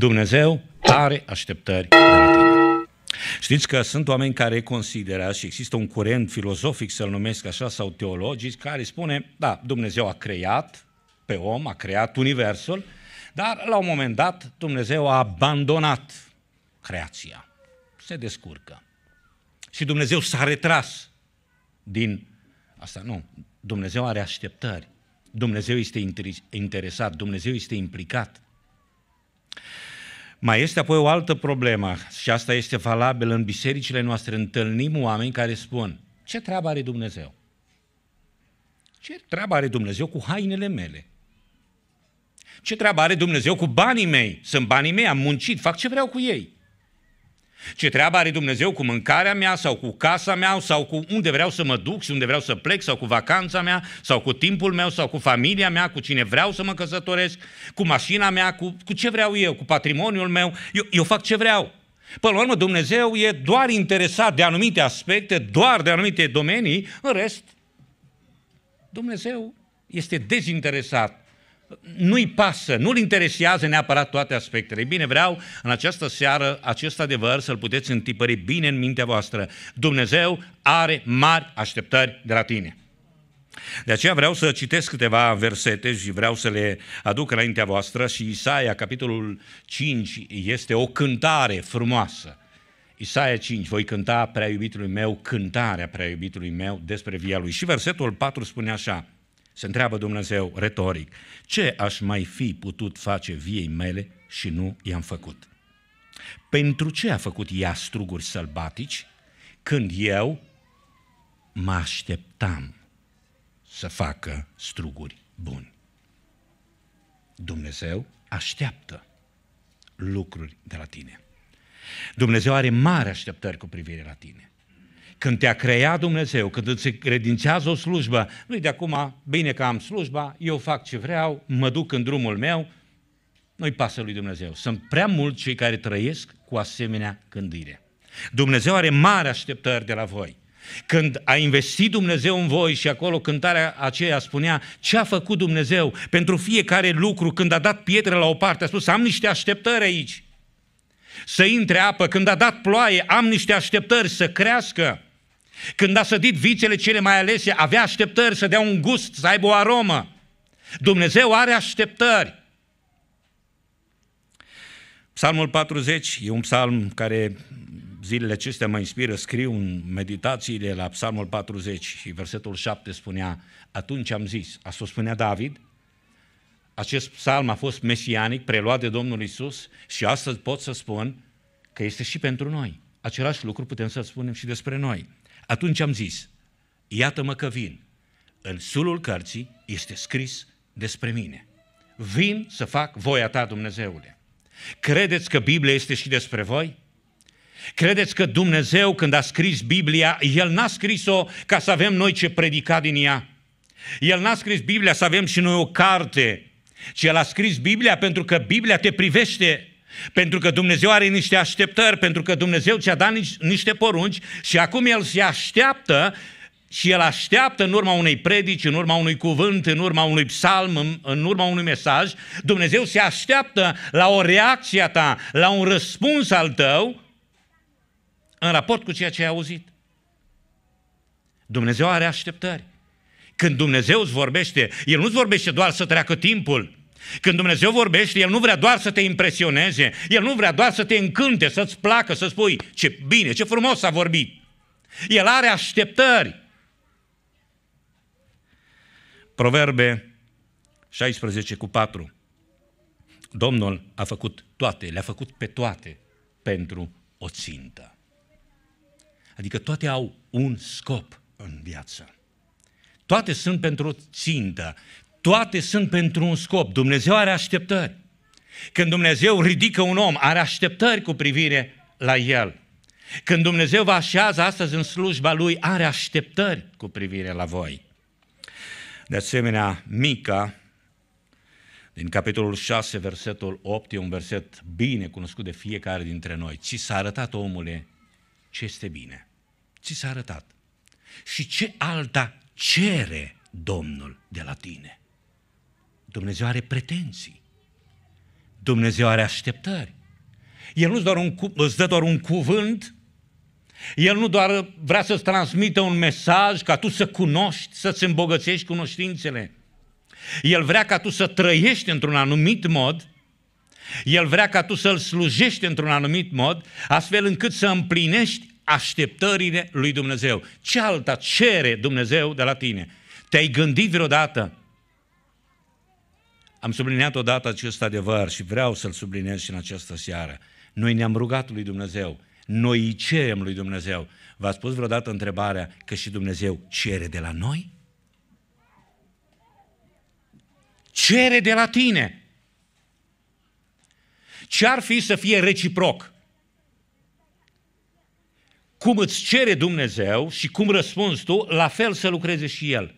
Dumnezeu are așteptări de la tine. Știți că sunt oameni care consideră și există un curent filozofic, să-l numesc așa, sau teologic, care spune, da, Dumnezeu a creat pe om, a creat universul, dar la un moment dat Dumnezeu a abandonat creația. Se descurcă. Și Dumnezeu s-a retras din asta. Nu, Dumnezeu are așteptări. Dumnezeu este interesat, Dumnezeu este implicat. Mai este apoi o altă problemă și asta este valabil în bisericile noastre. Întâlnim oameni care spun, ce treabă are Dumnezeu? Ce treabă are Dumnezeu cu hainele mele? Ce treabă are Dumnezeu cu banii mei? Sunt banii mei, am muncit, fac ce vreau cu ei. Ce treabă are Dumnezeu cu mâncarea mea sau cu casa mea sau cu unde vreau să mă duc și unde vreau să plec sau cu vacanța mea sau cu timpul meu sau cu familia mea, cu cine vreau să mă căsătoresc, cu mașina mea, cu, cu ce vreau eu, cu patrimoniul meu. Eu, eu fac ce vreau. Până la urmă, Dumnezeu e doar interesat de anumite aspecte, doar de anumite domenii, în rest, Dumnezeu este dezinteresat nu-i pasă, nu-l interesează neapărat toate aspectele. Bine, vreau în această seară acest adevăr să-l puteți întipări bine în mintea voastră. Dumnezeu are mari așteptări de la tine. De aceea vreau să citesc câteva versete și vreau să le aduc înaintea voastră și Isaia, capitolul 5, este o cântare frumoasă. Isaia 5, voi cânta prea iubitului meu, cântarea prea iubitului meu despre via lui. Și versetul 4 spune așa, se întreabă Dumnezeu retoric, ce aș mai fi putut face viei mele și nu i-am făcut? Pentru ce a făcut ea struguri sălbatici când eu mă așteptam să facă struguri buni? Dumnezeu așteaptă lucruri de la tine. Dumnezeu are mari așteptări cu privire la tine. Când te-a creat Dumnezeu, când îți credințează o slujbă, nu de acum, bine că am slujba, eu fac ce vreau, mă duc în drumul meu, nu-i pasă lui Dumnezeu. Sunt prea mulți cei care trăiesc cu asemenea gândire. Dumnezeu are mari așteptări de la voi. Când a investit Dumnezeu în voi și acolo cântarea aceea spunea ce a făcut Dumnezeu pentru fiecare lucru, când a dat pietre la o parte, a spus am niște așteptări aici. Să intre apă, când a dat ploaie, am niște așteptări să crească. Când a sădit vițele cele mai alese, avea așteptări să dea un gust, să aibă o aromă. Dumnezeu are așteptări. Psalmul 40 e un psalm care zilele acestea mă inspiră, scriu în meditațiile la Psalmul 40 și versetul 7 spunea, atunci am zis, asta o spunea David, acest psalm a fost mesianic, preluat de Domnul Isus și astăzi pot să spun că este și pentru noi. Același lucru putem să spunem și despre noi. Atunci am zis, iată-mă că vin. În sulul cărții este scris despre mine. Vin să fac voia ta, Dumnezeule. Credeți că Biblia este și despre voi? Credeți că Dumnezeu, când a scris Biblia, El n-a scris-o ca să avem noi ce predica din ea. El n-a scris Biblia să avem și noi o carte, ci El a scris Biblia pentru că Biblia te privește pentru că Dumnezeu are niște așteptări, pentru că Dumnezeu ți-a dat niște porunci și acum El se așteaptă și El așteaptă în urma unei predici, în urma unui cuvânt, în urma unui psalm, în urma unui mesaj, Dumnezeu se așteaptă la o reacție a ta, la un răspuns al tău în raport cu ceea ce ai auzit. Dumnezeu are așteptări. Când Dumnezeu îți vorbește, El nu îți vorbește doar să treacă timpul, când Dumnezeu vorbește, El nu vrea doar să te impresioneze, El nu vrea doar să te încânte, să-ți placă, să spui ce bine, ce frumos a vorbit. El are așteptări. Proverbe 16 cu 4. Domnul a făcut toate, le-a făcut pe toate pentru o țintă. Adică toate au un scop în viață. Toate sunt pentru o țintă, toate sunt pentru un scop. Dumnezeu are așteptări. Când Dumnezeu ridică un om, are așteptări cu privire la el. Când Dumnezeu vă așează astăzi în slujba Lui, are așteptări cu privire la voi. De asemenea, Mica, din capitolul 6, versetul 8, e un verset bine cunoscut de fiecare dintre noi. Ci s-a arătat, omule, ce este bine. Ci s-a arătat. Și ce alta cere Domnul de la tine. Dumnezeu are pretenții. Dumnezeu are așteptări. El nu doar un îți dă doar un cuvânt, El nu doar vrea să-ți transmită un mesaj ca tu să cunoști, să-ți îmbogățești cunoștințele. El vrea ca tu să trăiești într-un anumit mod, El vrea ca tu să-L slujești într-un anumit mod, astfel încât să împlinești așteptările lui Dumnezeu. Ce alta cere Dumnezeu de la tine? Te-ai gândit vreodată am subliniat odată acest adevăr și vreau să-l subliniez și în această seară. Noi ne-am rugat lui Dumnezeu, noi îi cerem lui Dumnezeu. V-ați pus vreodată întrebarea că și Dumnezeu cere de la noi? Cere de la tine. Ce ar fi să fie reciproc? Cum îți cere Dumnezeu și cum răspunzi tu, la fel să lucreze și El.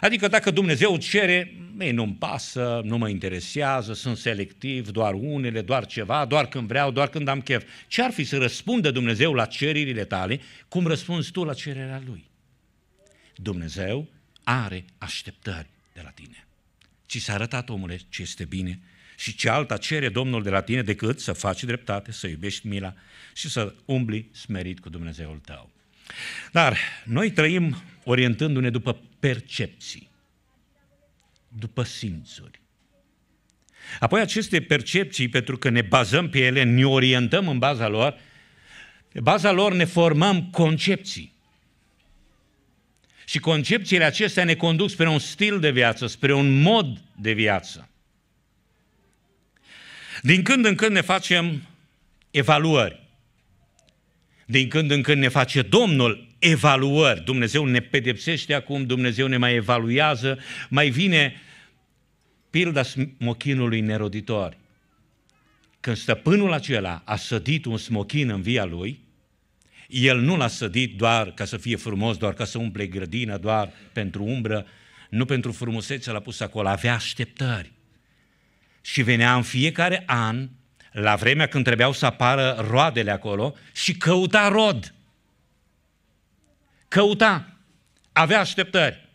Adică dacă Dumnezeu cere, ei, nu-mi pasă, nu mă interesează, sunt selectiv, doar unele, doar ceva, doar când vreau, doar când am chef. Ce ar fi să răspundă Dumnezeu la cererile tale, cum răspunzi tu la cererea Lui? Dumnezeu are așteptări de la tine. Ci s-a arătat, omule, ce este bine și ce alta cere Domnul de la tine decât să faci dreptate, să iubești mila și să umbli smerit cu Dumnezeul tău. Dar noi trăim orientându-ne după percepții, după simțuri. Apoi aceste percepții, pentru că ne bazăm pe ele, ne orientăm în baza lor, pe baza lor ne formăm concepții. Și concepțiile acestea ne conduc spre un stil de viață, spre un mod de viață. Din când în când ne facem evaluări. Din când în când ne face Domnul evaluări. Dumnezeu ne pedepsește acum, Dumnezeu ne mai evaluează, mai vine pilda smochinului neroditor. Când stăpânul acela a sădit un smochin în via lui, el nu l-a sădit doar ca să fie frumos, doar ca să umple grădina, doar pentru umbră, nu pentru frumusețe l-a pus acolo, avea așteptări. Și venea în fiecare an la vremea când trebuiau să apară roadele acolo și căuta rod. Căuta. Avea așteptări.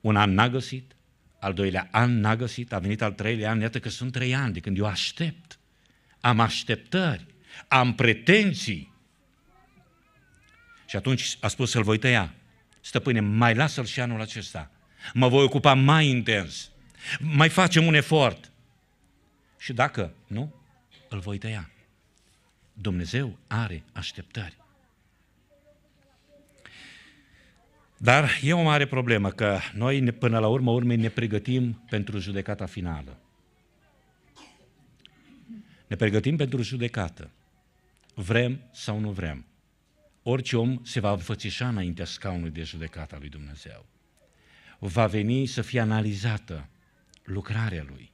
Un an n-a găsit, al doilea an n-a găsit, a venit al treilea an, iată că sunt trei ani de când eu aștept. Am așteptări, am pretenții. Și atunci a spus să-l voi tăia. Stăpâne, mai lasă-l și anul acesta. Mă voi ocupa mai intens. Mai facem un efort și dacă nu, îl voi tăia. Dumnezeu are așteptări. Dar e o mare problemă că noi până la urmă urmei ne pregătim pentru judecata finală. Ne pregătim pentru judecată. Vrem sau nu vrem. Orice om se va înfățișa înaintea scaunului de judecată a lui Dumnezeu. Va veni să fie analizată lucrarea lui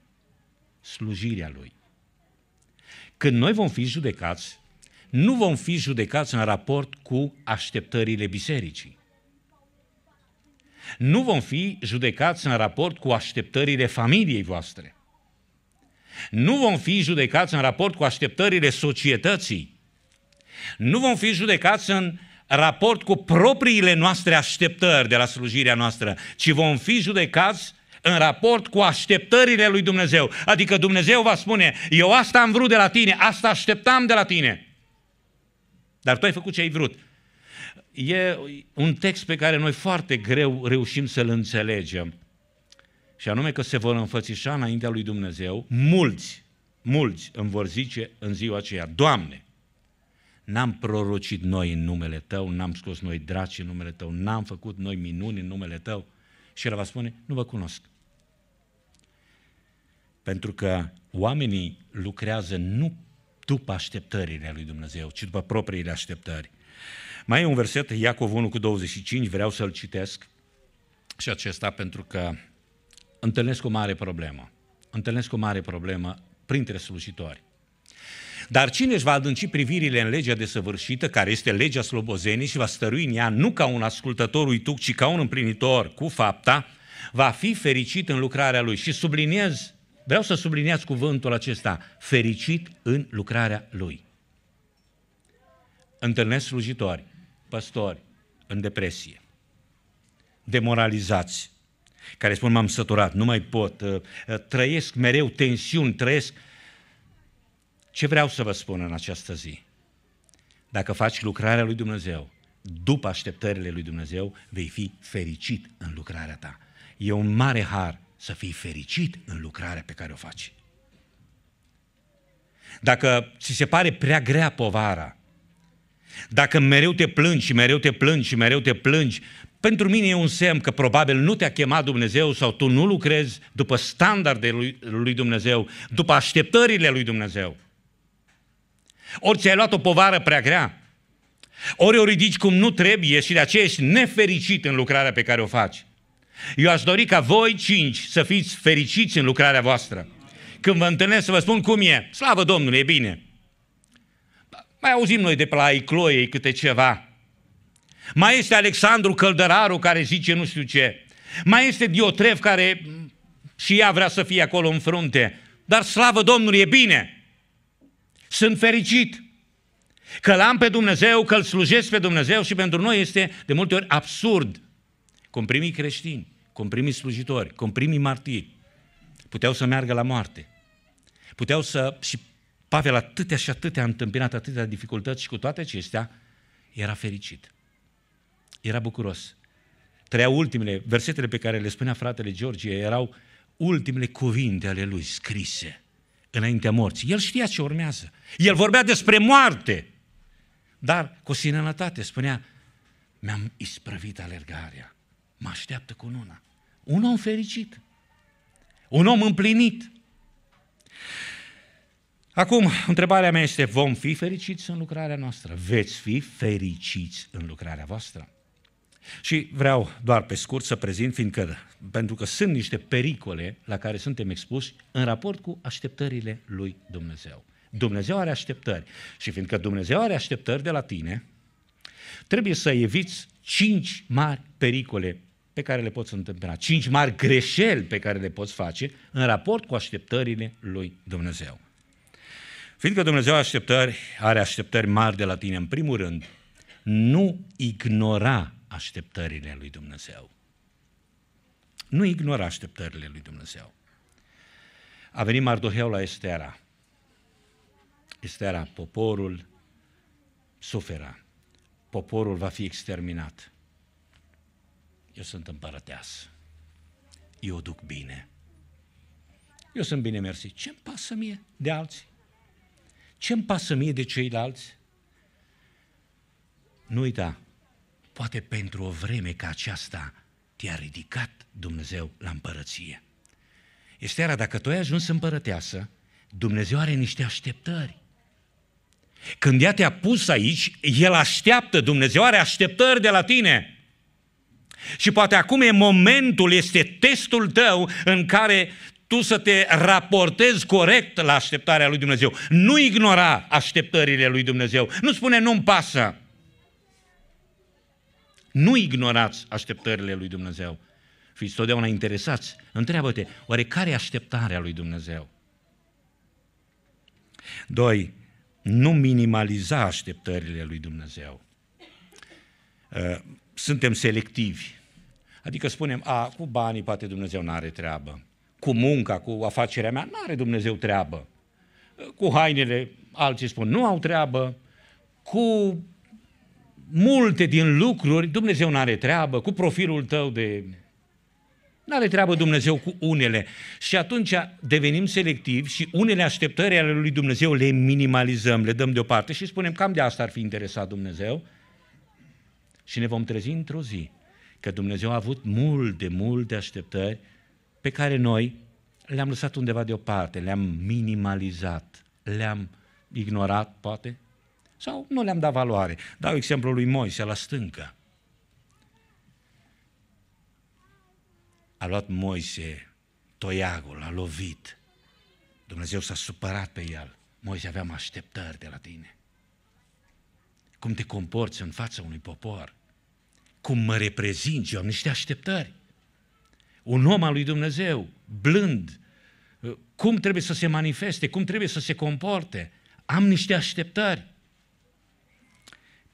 slujirea Lui. Când noi vom fi judecați, nu vom fi judecați în raport cu așteptările bisericii. Nu vom fi judecați în raport cu așteptările familiei voastre. Nu vom fi judecați în raport cu așteptările societății. Nu vom fi judecați în raport cu propriile noastre așteptări de la slujirea noastră, ci vom fi judecați în raport cu așteptările lui Dumnezeu. Adică Dumnezeu va spune, eu asta am vrut de la tine, asta așteptam de la tine. Dar tu ai făcut ce ai vrut. E un text pe care noi foarte greu reușim să-l înțelegem. Și anume că se vor înfățișa înaintea lui Dumnezeu mulți, mulți îmi vor zice în ziua aceea, Doamne, n-am prorocit noi în numele Tău, n-am scos noi draci în numele Tău, n-am făcut noi minuni în numele Tău. Și el va spune, nu vă cunosc. Pentru că oamenii lucrează nu după așteptările lui Dumnezeu, ci după propriile așteptări. Mai e un verset, Iacov 1 cu 25, vreau să-l citesc și acesta pentru că întâlnesc o mare problemă. Întâlnesc o mare problemă printre slujitori. Dar cine își va adânci privirile în legea desăvârșită, care este legea slobozenii și va stărui în ea nu ca un ascultător uituc, ci ca un împlinitor cu fapta, va fi fericit în lucrarea lui. Și subliniez, vreau să subliniez cuvântul acesta, fericit în lucrarea lui. Întâlnesc slujitori, păstori, în depresie, demoralizați, care spun m-am săturat, nu mai pot, ă, ă, trăiesc mereu tensiuni, trăiesc ce vreau să vă spun în această zi? Dacă faci lucrarea lui Dumnezeu, după așteptările lui Dumnezeu, vei fi fericit în lucrarea ta. E un mare har să fii fericit în lucrarea pe care o faci. Dacă ți se pare prea grea povara, dacă mereu te plângi și mereu te plângi și mereu te plângi, pentru mine e un semn că probabil nu te-a chemat Dumnezeu sau tu nu lucrezi după standardele lui Dumnezeu, după așteptările lui Dumnezeu. Ori ți-ai luat o povară prea grea, ori o ridici cum nu trebuie și de aceea ești nefericit în lucrarea pe care o faci. Eu aș dori ca voi cinci să fiți fericiți în lucrarea voastră. Când vă întâlnesc să vă spun cum e, slavă Domnului, e bine. Mai auzim noi de pe la Icloiei câte ceva. Mai este Alexandru Căldăraru care zice nu știu ce. Mai este Diotref care și ea vrea să fie acolo în frunte. Dar slavă Domnului, e bine. Sunt fericit că l-am pe Dumnezeu, că îl slujesc pe Dumnezeu și pentru noi este de multe ori absurd. Cum primii creștini, cum primii slujitori, cum primii martiri, puteau să meargă la moarte. Puteau să, și Pavel atâtea și atâtea a întâmpinat atâtea dificultăți și cu toate acestea era fericit. Era bucuros. Treia ultimele, versetele pe care le spunea fratele George erau ultimele cuvinte ale lui scrise înaintea morții. El știa ce urmează. El vorbea despre moarte, dar cu sinănătate spunea, mi-am isprăvit alergarea, mă așteaptă cu una. Un om fericit, un om împlinit. Acum, întrebarea mea este, vom fi fericiți în lucrarea noastră? Veți fi fericiți în lucrarea voastră? Și vreau doar pe scurt să prezint, fiindcă, pentru că sunt niște pericole la care suntem expuși în raport cu așteptările lui Dumnezeu. Dumnezeu are așteptări. Și fiindcă Dumnezeu are așteptări de la tine, trebuie să eviți cinci mari pericole pe care le poți întâmpina, cinci mari greșeli pe care le poți face în raport cu așteptările lui Dumnezeu. Fiindcă Dumnezeu așteptări, are așteptări mari de la tine, în primul rând, nu ignora așteptările lui Dumnezeu. Nu ignora așteptările lui Dumnezeu. A venit Mardoheu la Estera. Estera, poporul suferă. Poporul va fi exterminat. Eu sunt împărăteas. Eu o duc bine. Eu sunt bine mersi. Ce-mi pasă mie de alții? Ce-mi pasă mie de ceilalți? Nu uita, Poate pentru o vreme ca aceasta te-a ridicat Dumnezeu la împărăție. era dacă tu ai ajuns împărăteasă, Dumnezeu are niște așteptări. Când ea te-a pus aici, El așteaptă, Dumnezeu are așteptări de la tine. Și poate acum e momentul, este testul tău în care tu să te raportezi corect la așteptarea lui Dumnezeu. Nu ignora așteptările lui Dumnezeu. Nu spune nu-mi pasă. Nu ignorați așteptările lui Dumnezeu. Fiți totdeauna interesați. Întreabă-te, oare care e așteptarea lui Dumnezeu? Doi, nu minimaliza așteptările lui Dumnezeu. Uh, suntem selectivi. Adică spunem, a, cu banii poate Dumnezeu nu are treabă. Cu munca, cu afacerea mea, nu are Dumnezeu treabă. Cu hainele, alții spun, nu au treabă. Cu multe din lucruri Dumnezeu nu are treabă cu profilul tău de... Nu are treabă Dumnezeu cu unele. Și atunci devenim selectivi și unele așteptări ale lui Dumnezeu le minimalizăm, le dăm deoparte și spunem cam de asta ar fi interesat Dumnezeu. Și ne vom trezi într-o zi că Dumnezeu a avut multe, multe așteptări pe care noi le-am lăsat undeva deoparte, le-am minimalizat, le-am ignorat, poate, sau nu le-am dat valoare. Dau exemplul lui Moise la stâncă. A luat Moise toiagul, a lovit. Dumnezeu s-a supărat pe el. Moise, aveam așteptări de la tine. Cum te comporți în fața unui popor? Cum mă reprezinți? Eu am niște așteptări. Un om al lui Dumnezeu, blând, cum trebuie să se manifeste, cum trebuie să se comporte. Am niște așteptări.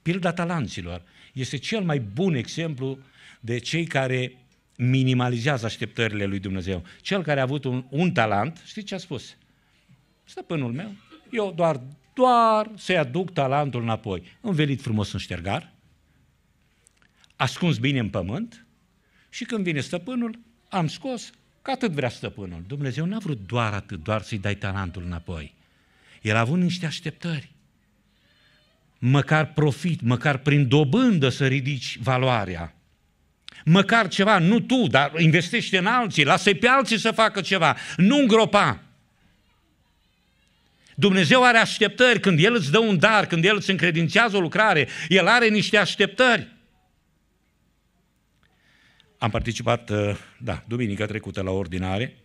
Pilda talanților este cel mai bun exemplu de cei care minimalizează așteptările lui Dumnezeu. Cel care a avut un, un talent, știți ce a spus? Stăpânul meu, eu doar, doar să-i aduc talentul înapoi. Învelit frumos în ștergar, ascuns bine în pământ și când vine stăpânul, am scos că atât vrea stăpânul. Dumnezeu n-a vrut doar atât, doar să-i dai talentul înapoi. El a avut niște așteptări măcar profit, măcar prin dobândă să ridici valoarea. Măcar ceva, nu tu, dar investește în alții, lasă pe alții să facă ceva, nu îngropa. Dumnezeu are așteptări, când El îți dă un dar, când El îți încredințează o lucrare, El are niște așteptări. Am participat, uh, da, duminica trecută la ordinare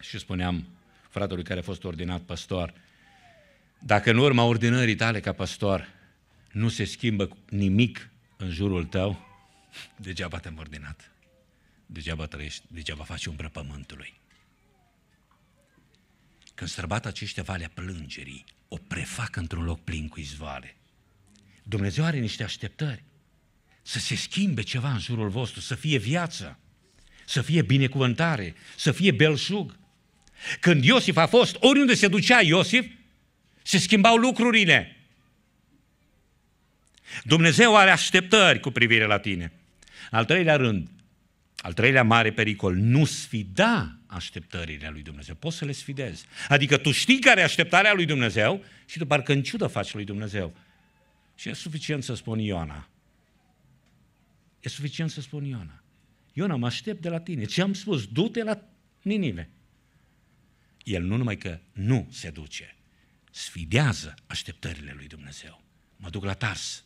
și spuneam fratelui care a fost ordinat păstor, dacă în urma ordinării tale ca păstor nu se schimbă nimic în jurul tău, degeaba te-am ordinat. Degeaba trăiești, degeaba faci umbră pământului. Când străbat aceștia valea plângerii, o prefac într-un loc plin cu izvoare. Dumnezeu are niște așteptări. Să se schimbe ceva în jurul vostru, să fie viață, să fie binecuvântare, să fie belșug. Când Iosif a fost, oriunde se ducea Iosif, se schimbau lucrurile. Dumnezeu are așteptări cu privire la tine. Al treilea rând, al treilea mare pericol, nu sfida așteptările lui Dumnezeu. Poți să le sfidezi. Adică tu știi care e așteptarea lui Dumnezeu și tu parcă în ciudă faci lui Dumnezeu. Și e suficient să spun Iona. E suficient să spun Iona. Iona, mă aștept de la tine. Ce am spus? Du-te la Ninive. El nu numai că nu se duce, sfidează așteptările lui Dumnezeu. Mă duc la Tars.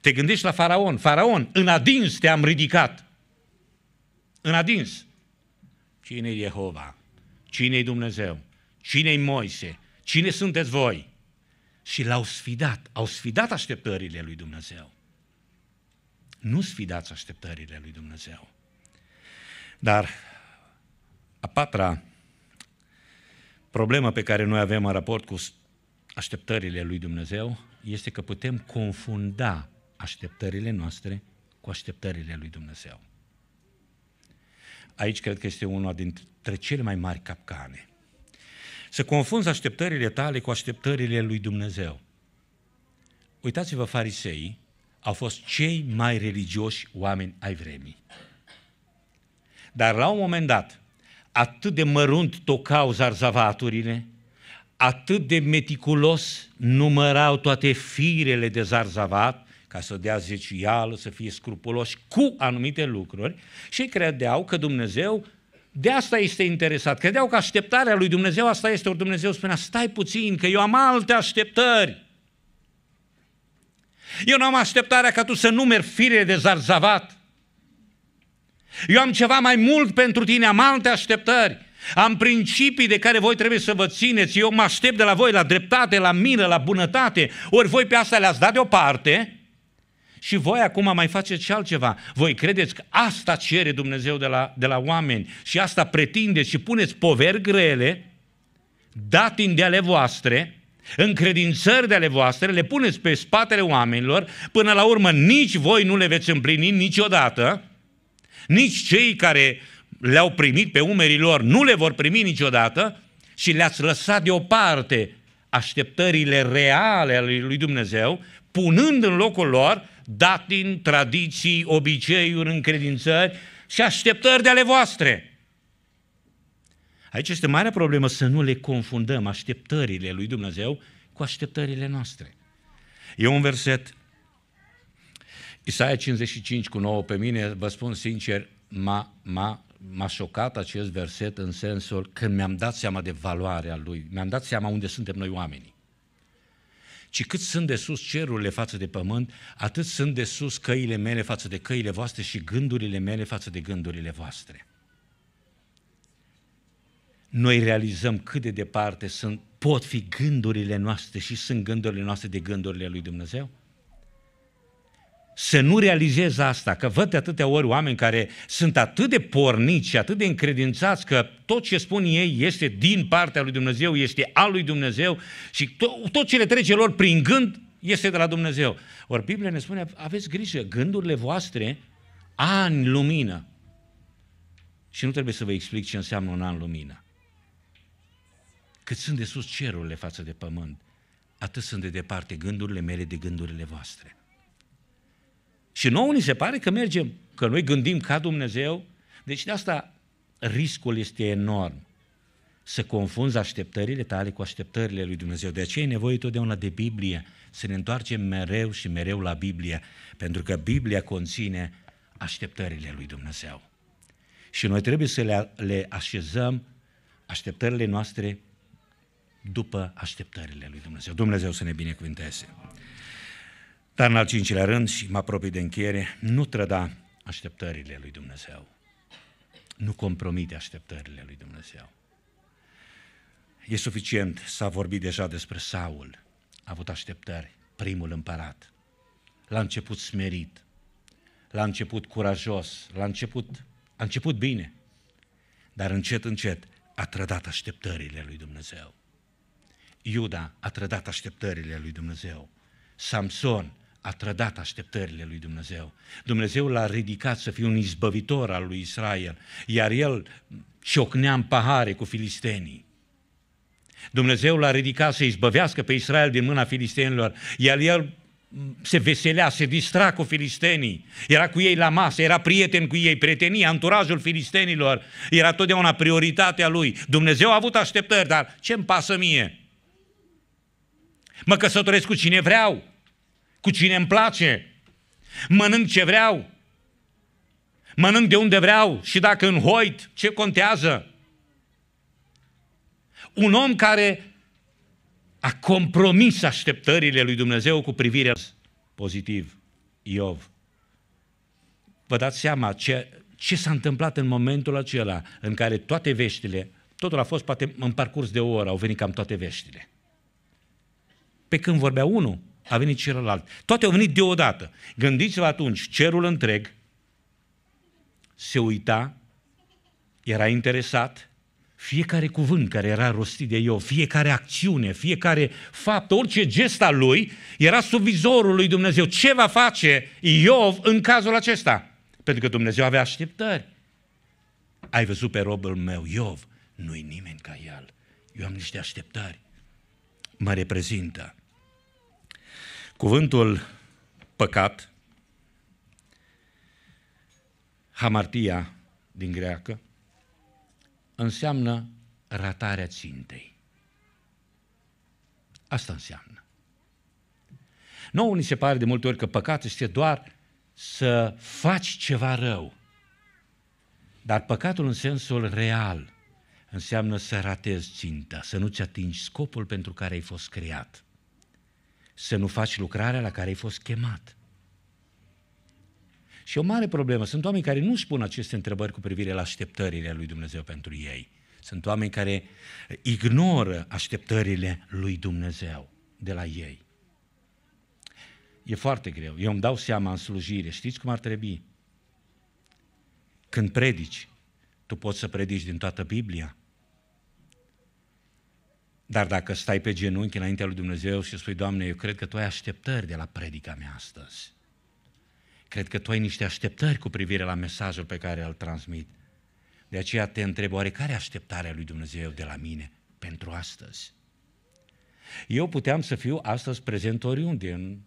Te gândești la faraon. Faraon, în adins te-am ridicat. În adins. Cine-i Jehova? Cine-i Dumnezeu? Cine-i Moise? Cine sunteți voi? Și l-au sfidat. Au sfidat așteptările lui Dumnezeu. Nu sfidați așteptările lui Dumnezeu. Dar a patra Problema pe care noi avem în raport cu așteptările lui Dumnezeu este că putem confunda așteptările noastre cu așteptările lui Dumnezeu. Aici cred că este una dintre cele mai mari capcane. Să confunzi așteptările tale cu așteptările lui Dumnezeu. Uitați-vă, farisei au fost cei mai religioși oameni ai vremii. Dar la un moment dat, atât de mărunt tocau zarzavaturile, atât de meticulos numărau toate firele de zarzavat, ca să dea zecială, să fie scrupuloși cu anumite lucruri și credeau că Dumnezeu de asta este interesat. Credeau că așteptarea lui Dumnezeu asta este, ori Dumnezeu spunea, stai puțin, că eu am alte așteptări. Eu nu am așteptarea ca tu să numeri fire de zarzavat. Eu am ceva mai mult pentru tine, am alte așteptări. Am principii de care voi trebuie să vă țineți. Eu mă aștept de la voi la dreptate, la milă, la bunătate. Ori voi pe asta le-ați dat deoparte și voi acum mai faceți și altceva. Voi credeți că asta cere Dumnezeu de la, de la oameni și asta pretinde și puneți poveri grele, datini de ale voastre, încredințări de ale voastre, le puneți pe spatele oamenilor, până la urmă nici voi nu le veți împlini niciodată, nici cei care le-au primit pe umerii lor nu le vor primi niciodată și le-ați lăsat deoparte așteptările reale ale lui Dumnezeu, punând în locul lor datin, tradiții, obiceiuri, încredințări și așteptări de ale voastre. Aici este marea problemă să nu le confundăm așteptările lui Dumnezeu cu așteptările noastre. E un verset Isaia 55 cu 9 pe mine, vă spun sincer, m-a, m-a, m-a șocat acest verset în sensul că mi-am dat seama de valoarea lui, mi-am dat seama unde suntem noi oamenii. Ci cât sunt de sus cerurile față de pământ, atât sunt de sus căile mele față de căile voastre și gândurile mele față de gândurile voastre. Noi realizăm cât de departe sunt, pot fi gândurile noastre și sunt gândurile noastre de gândurile lui Dumnezeu? să nu realizez asta, că văd de atâtea ori oameni care sunt atât de pornici, și atât de încredințați că tot ce spun ei este din partea lui Dumnezeu, este al lui Dumnezeu și tot, tot ce le trece lor prin gând este de la Dumnezeu. Ori Biblia ne spune, aveți grijă, gândurile voastre, ani lumină. Și nu trebuie să vă explic ce înseamnă un an lumină. Cât sunt de sus cerurile față de pământ, atât sunt de departe gândurile mele de gândurile voastre. Și nouă ni se pare că mergem, că noi gândim ca Dumnezeu. Deci de asta riscul este enorm. Să confunzi așteptările tale cu așteptările lui Dumnezeu. De aceea e nevoie totdeauna de Biblie, să ne întoarcem mereu și mereu la Biblie, pentru că Biblia conține așteptările lui Dumnezeu. Și noi trebuie să le, le așezăm așteptările noastre după așteptările lui Dumnezeu. Dumnezeu să ne binecuvinteze. Dar în al cincilea rând, și mă apropii de încheiere, nu trăda așteptările lui Dumnezeu. Nu compromite așteptările lui Dumnezeu. E suficient, s-a vorbit deja despre Saul, a avut așteptări, primul împărat. a început smerit, a început curajos, l-a început, a început bine, dar încet, încet a trădat așteptările lui Dumnezeu. Iuda a trădat așteptările lui Dumnezeu. Samson a trădat așteptările lui Dumnezeu. Dumnezeu l-a ridicat să fie un izbăvitor al lui Israel, iar el ciocnea în pahare cu filistenii. Dumnezeu l-a ridicat să izbăvească pe Israel din mâna filistenilor, iar el se veselea, se distra cu filistenii, era cu ei la masă, era prieten cu ei, prietenia, anturajul filistenilor, era totdeauna prioritatea lui. Dumnezeu a avut așteptări, dar ce-mi pasă mie? Mă căsătoresc cu cine vreau, cu cine îmi place, mănânc ce vreau, mănânc de unde vreau și dacă în hoit, ce contează? Un om care a compromis așteptările lui Dumnezeu cu privire pozitiv, Iov. Vă dați seama ce, ce s-a întâmplat în momentul acela în care toate veștile, totul a fost poate în parcurs de o oră, au venit cam toate veștile. Pe când vorbea unul, a venit celălalt. Toate au venit deodată. Gândiți-vă atunci, cerul întreg se uita, era interesat, fiecare cuvânt care era rostit de eu, fiecare acțiune, fiecare fapt, orice gest al lui era sub vizorul lui Dumnezeu. Ce va face Iov în cazul acesta? Pentru că Dumnezeu avea așteptări. Ai văzut pe robul meu, Iov, nu-i nimeni ca el. Eu am niște așteptări. Mă reprezintă. Cuvântul păcat, hamartia din greacă, înseamnă ratarea țintei. Asta înseamnă. Nouă ni se pare de multe ori că păcat este doar să faci ceva rău. Dar păcatul în sensul real înseamnă să ratezi ținta, să nu-ți atingi scopul pentru care ai fost creat să nu faci lucrarea la care ai fost chemat. Și o mare problemă. Sunt oameni care nu spun aceste întrebări cu privire la așteptările lui Dumnezeu pentru ei. Sunt oameni care ignoră așteptările lui Dumnezeu de la ei. E foarte greu. Eu îmi dau seama în slujire. Știți cum ar trebui? Când predici, tu poți să predici din toată Biblia, dar dacă stai pe genunchi înaintea lui Dumnezeu și spui, Doamne, eu cred că Tu ai așteptări de la predica mea astăzi. Cred că Tu ai niște așteptări cu privire la mesajul pe care îl transmit. De aceea te întreb, oare care așteptarea lui Dumnezeu de la mine pentru astăzi? Eu puteam să fiu astăzi prezent oriunde, în...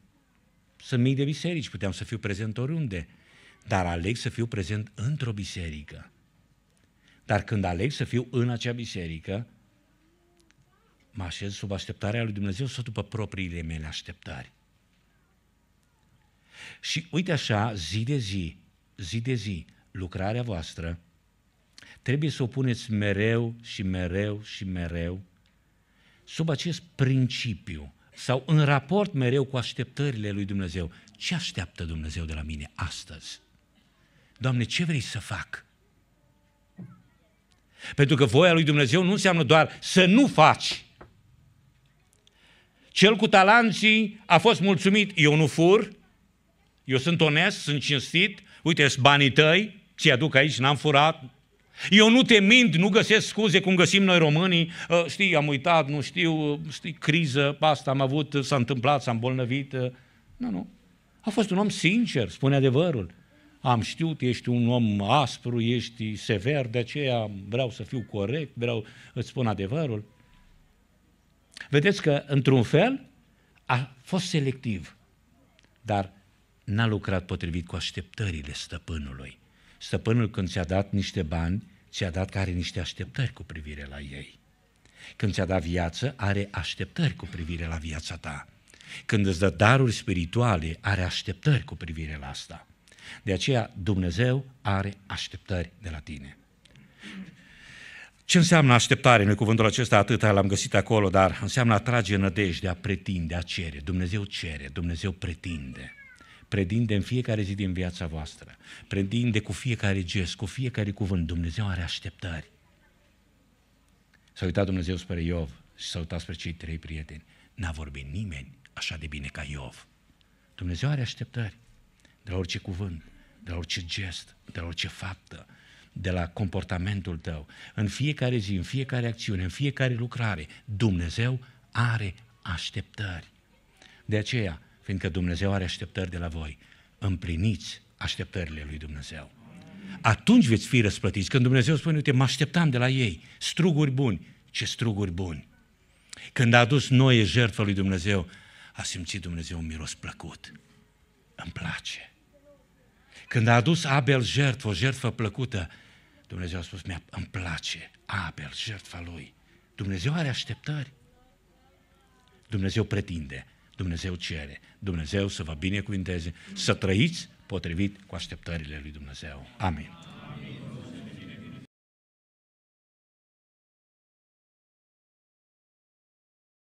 sunt mii de biserici, puteam să fiu prezent oriunde, dar aleg să fiu prezent într-o biserică. Dar când aleg să fiu în acea biserică, mă așez sub așteptarea lui Dumnezeu sau după propriile mele așteptări? Și uite așa, zi de zi, zi de zi, lucrarea voastră trebuie să o puneți mereu și mereu și mereu sub acest principiu sau în raport mereu cu așteptările lui Dumnezeu. Ce așteaptă Dumnezeu de la mine astăzi? Doamne, ce vrei să fac? Pentru că voia lui Dumnezeu nu înseamnă doar să nu faci, cel cu talanții a fost mulțumit, eu nu fur, eu sunt onest, sunt cinstit, uite, sunt banii tăi, ți-aduc aici, n-am furat, eu nu te mint, nu găsesc scuze cum găsim noi românii. Uh, știi, am uitat, nu știu, uh, știi, criză, asta am avut, uh, s-a întâmplat, s-a îmbolnăvit. Nu, nu. A fost un om sincer, spune adevărul. Am știut, ești un om aspru, ești sever, de aceea vreau să fiu corect, vreau, să spun adevărul. Vedeți că, într-un fel, a fost selectiv, dar n-a lucrat potrivit cu așteptările stăpânului. Stăpânul, când ți-a dat niște bani, ți-a dat care niște așteptări cu privire la ei. Când ți-a dat viață, are așteptări cu privire la viața ta. Când îți dă daruri spirituale, are așteptări cu privire la asta. De aceea Dumnezeu are așteptări de la tine. Ce înseamnă așteptare? Noi cuvântul acesta atâta l-am găsit acolo, dar înseamnă a trage nădejde, a pretinde, a cere. Dumnezeu cere, Dumnezeu pretinde. Pretinde în fiecare zi din viața voastră. Pretinde cu fiecare gest, cu fiecare cuvânt. Dumnezeu are așteptări. S-a uitat Dumnezeu spre Iov și s-a uitat spre cei trei prieteni. N-a vorbit nimeni așa de bine ca Iov. Dumnezeu are așteptări de la orice cuvânt, de la orice gest, de la orice faptă, de la comportamentul tău. În fiecare zi, în fiecare acțiune, în fiecare lucrare, Dumnezeu are așteptări. De aceea, fiindcă Dumnezeu are așteptări de la voi, împliniți așteptările lui Dumnezeu. Atunci veți fi răsplătiți. Când Dumnezeu spune, uite, mă așteptam de la ei, struguri buni, ce struguri buni. Când a adus Noi jertfă lui Dumnezeu, a simțit Dumnezeu un miros plăcut. Îmi place. Când a adus Abel jertfă, o jertfă plăcută, Dumnezeu a spus, îmi place Abel, jertfa lui. Dumnezeu are așteptări. Dumnezeu pretinde, Dumnezeu cere, Dumnezeu să vă binecuvinteze, să trăiți potrivit cu așteptările lui Dumnezeu. Amin. Amin.